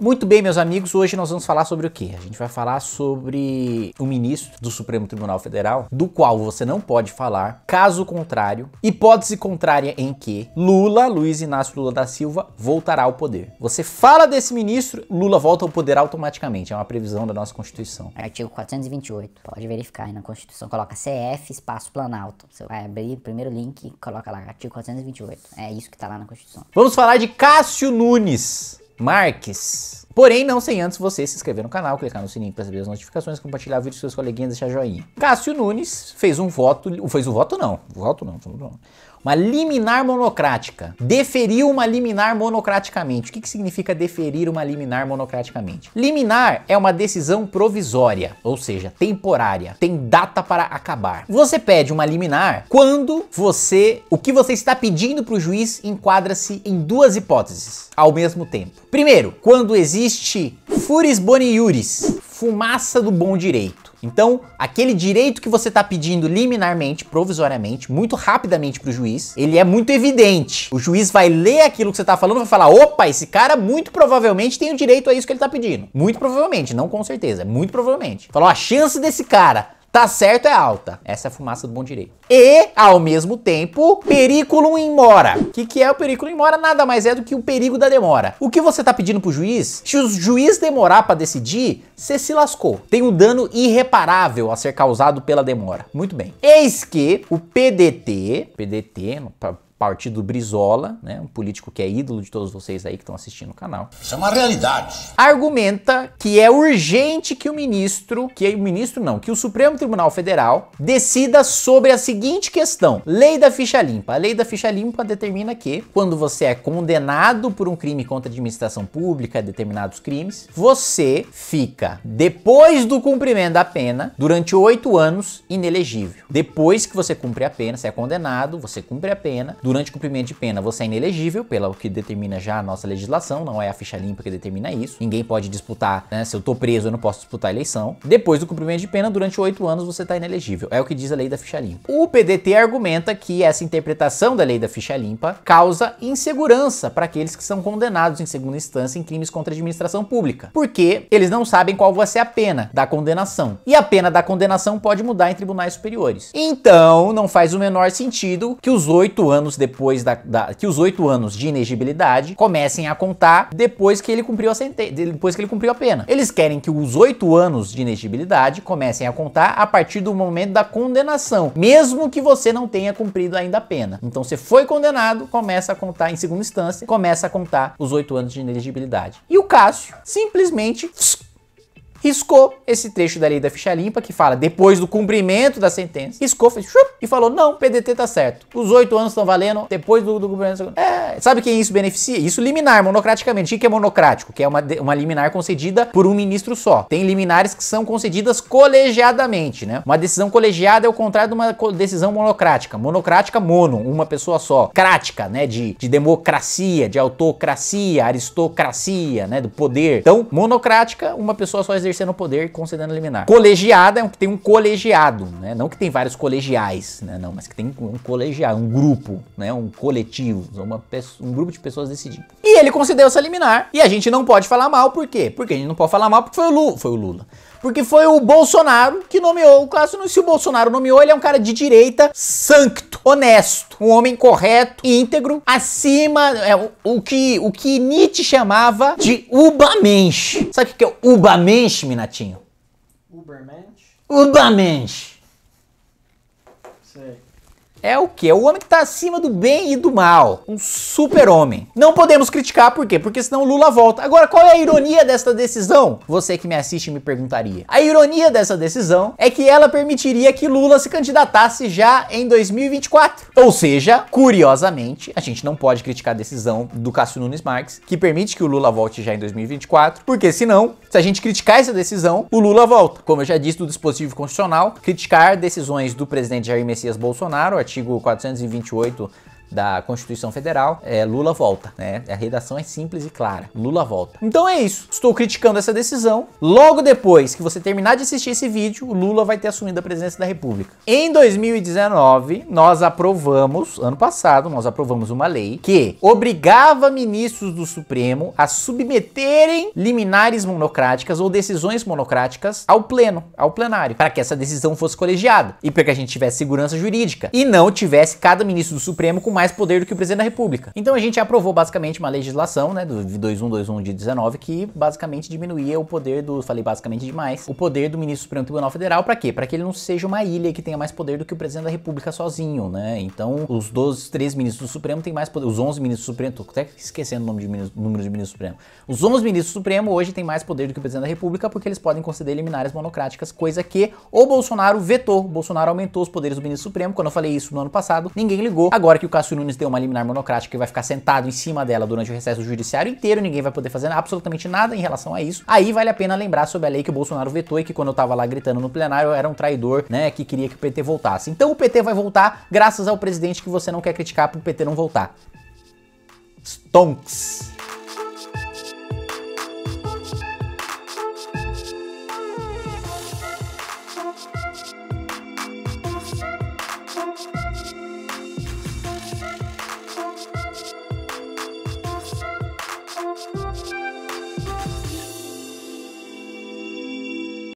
Muito bem, meus amigos, hoje nós vamos falar sobre o quê? A gente vai falar sobre o ministro do Supremo Tribunal Federal, do qual você não pode falar, caso contrário, hipótese contrária em que Lula, Luiz Inácio Lula da Silva, voltará ao poder. Você fala desse ministro, Lula volta ao poder automaticamente, é uma previsão da nossa Constituição. Artigo 428, pode verificar aí na Constituição, coloca CF espaço Planalto. Você vai abrir o primeiro link e coloca lá, artigo 428. É isso que tá lá na Constituição. Vamos falar de Cássio Nunes Marques. Porém, não sem antes você se inscrever no canal, clicar no sininho para receber as notificações, compartilhar o vídeo com seus coleguinhas, deixar joinha. Cássio Nunes fez um voto, fez o um voto não, voto não, voto não. Uma liminar monocrática. Deferiu uma liminar monocraticamente. O que, que significa deferir uma liminar monocraticamente? Liminar é uma decisão provisória, ou seja, temporária. Tem data para acabar. Você pede uma liminar quando você. O que você está pedindo para o juiz enquadra-se em duas hipóteses ao mesmo tempo. Primeiro, quando existe existe furis iuris, fumaça do bom direito. Então, aquele direito que você está pedindo liminarmente, provisoriamente, muito rapidamente para o juiz, ele é muito evidente. O juiz vai ler aquilo que você está falando e vai falar: opa, esse cara muito provavelmente tem o direito a isso que ele está pedindo. Muito provavelmente, não com certeza, muito provavelmente. Falou: a chance desse cara Tá certo é alta. Essa é a fumaça do bom direito. E, ao mesmo tempo, periculum in mora. O que, que é o periculum in mora? Nada mais é do que o perigo da demora. O que você tá pedindo pro juiz? Se o juiz demorar para decidir, você se lascou. Tem um dano irreparável a ser causado pela demora. Muito bem. Eis que o PDT, PDT, não, Partido Brizola, né, um político que é ídolo de todos vocês aí que estão assistindo o canal. Isso é uma realidade. Argumenta que é urgente que o ministro, que é o ministro não, que o Supremo Tribunal Federal decida sobre a seguinte questão: Lei da ficha limpa. A Lei da ficha limpa determina que quando você é condenado por um crime contra a administração pública, determinados crimes, você fica depois do cumprimento da pena durante oito anos inelegível. Depois que você cumpre a pena, você é condenado, você cumpre a pena durante o cumprimento de pena você é inelegível, pelo que determina já a nossa legislação, não é a ficha limpa que determina isso. Ninguém pode disputar, né? Se eu tô preso, eu não posso disputar a eleição. Depois do cumprimento de pena, durante oito anos você tá inelegível. É o que diz a lei da ficha limpa. O PDT argumenta que essa interpretação da lei da ficha limpa causa insegurança para aqueles que são condenados em segunda instância em crimes contra a administração pública, porque eles não sabem qual vai ser a pena da condenação. E a pena da condenação pode mudar em tribunais superiores. Então, não faz o menor sentido que os oito anos depois da, da que os oito anos de inegibilidade comecem a contar depois que ele cumpriu a sentença, depois que ele cumpriu a pena. Eles querem que os oito anos de inegibilidade comecem a contar a partir do momento da condenação, mesmo que você não tenha cumprido ainda a pena. Então, você foi condenado, começa a contar em segunda instância, começa a contar os oito anos de inelegibilidade. E o Cássio simplesmente riscou esse trecho da lei da ficha limpa que fala depois do cumprimento da sentença, riscou, fez e falou: não, PDT tá certo. Os oito anos estão valendo depois do, do cumprimento. É, sabe quem isso beneficia? Isso liminar, monocraticamente. O que é monocrático? Que é uma, uma liminar concedida por um ministro só. Tem liminares que são concedidas colegiadamente, né? Uma decisão colegiada é o contrário de uma decisão monocrática. Monocrática, mono, uma pessoa só. Crática, né? De, de democracia, de autocracia, aristocracia, né? Do poder. Então, monocrática, uma pessoa só exerce exercendo o poder concedendo liminar. Colegiada é um que tem um colegiado, né? Não que tem vários colegiais, né? Não, mas que tem um colegiado, um grupo, né? Um coletivo, uma um grupo de pessoas decidindo. E ele concedeu essa liminar e a gente não pode falar mal, por quê? Porque a gente não pode falar mal porque foi o Lula. Foi o Lula. Porque foi o Bolsonaro que nomeou o Cássio Nunes. Se o Bolsonaro nomeou, ele é um cara de direita, sancto, honesto, um homem correto, íntegro, acima, é, o, o, que, o que Nietzsche chamava de ubamensch. Sabe o que é ubamensch, Minatinho? Ubermensch? Ubamensch. Sei é o que? É o homem que está acima do bem e do mal. Um super-homem. Não podemos criticar, por quê? Porque senão Lula volta. Agora, qual é a ironia dessa decisão? Você que me assiste me perguntaria. A ironia dessa decisão é que ela permitiria que Lula se candidatasse já em 2024. Ou seja, curiosamente, a gente não pode criticar a decisão do Cássio Nunes Marques, que permite que o Lula volte já em 2024, porque senão, se a gente criticar essa decisão, o Lula volta. Como eu já disse do dispositivo constitucional, criticar decisões do presidente Jair Messias Bolsonaro, artigo 428 da Constituição Federal, é Lula volta, né? A redação é simples e clara. Lula volta. Então é isso. Estou criticando essa decisão. Logo depois que você terminar de assistir esse vídeo, Lula vai ter assumido a presidência da República. Em 2019, nós aprovamos, ano passado, nós aprovamos uma lei que obrigava ministros do Supremo a submeterem liminares monocráticas ou decisões monocráticas ao pleno, ao plenário, para que essa decisão fosse colegiada e para que a gente tivesse segurança jurídica e não tivesse cada ministro do Supremo com mais poder do que o presidente da República. Então a gente aprovou basicamente uma legislação, né, do 2121 de 19, que basicamente diminuía o poder do, falei basicamente demais, o poder do ministro do Supremo Tribunal Federal para quê? Para que ele não seja uma ilha que tenha mais poder do que o presidente da República sozinho, né? Então os 12, 13 ministros do Supremo têm mais poder, os 11 ministros do Supremo, tô até esquecendo o nome de ministro, número de ministros do Supremo. Os 11 ministros do Supremo hoje têm mais poder do que o presidente da República porque eles podem conceder liminares monocráticas, coisa que o Bolsonaro vetou. O Bolsonaro aumentou os poderes do ministro Supremo. Quando eu falei isso no ano passado, ninguém ligou. Agora que o caso Cássio Nunes deu uma liminar monocrática que vai ficar sentado em cima dela durante o recesso judiciário inteiro, ninguém vai poder fazer absolutamente nada em relação a isso. Aí vale a pena lembrar sobre a lei que o Bolsonaro vetou e que quando eu tava lá gritando no plenário eu era um traidor, né, que queria que o PT voltasse. Então o PT vai voltar graças ao presidente que você não quer criticar pro PT não voltar. Stonks. Thank you.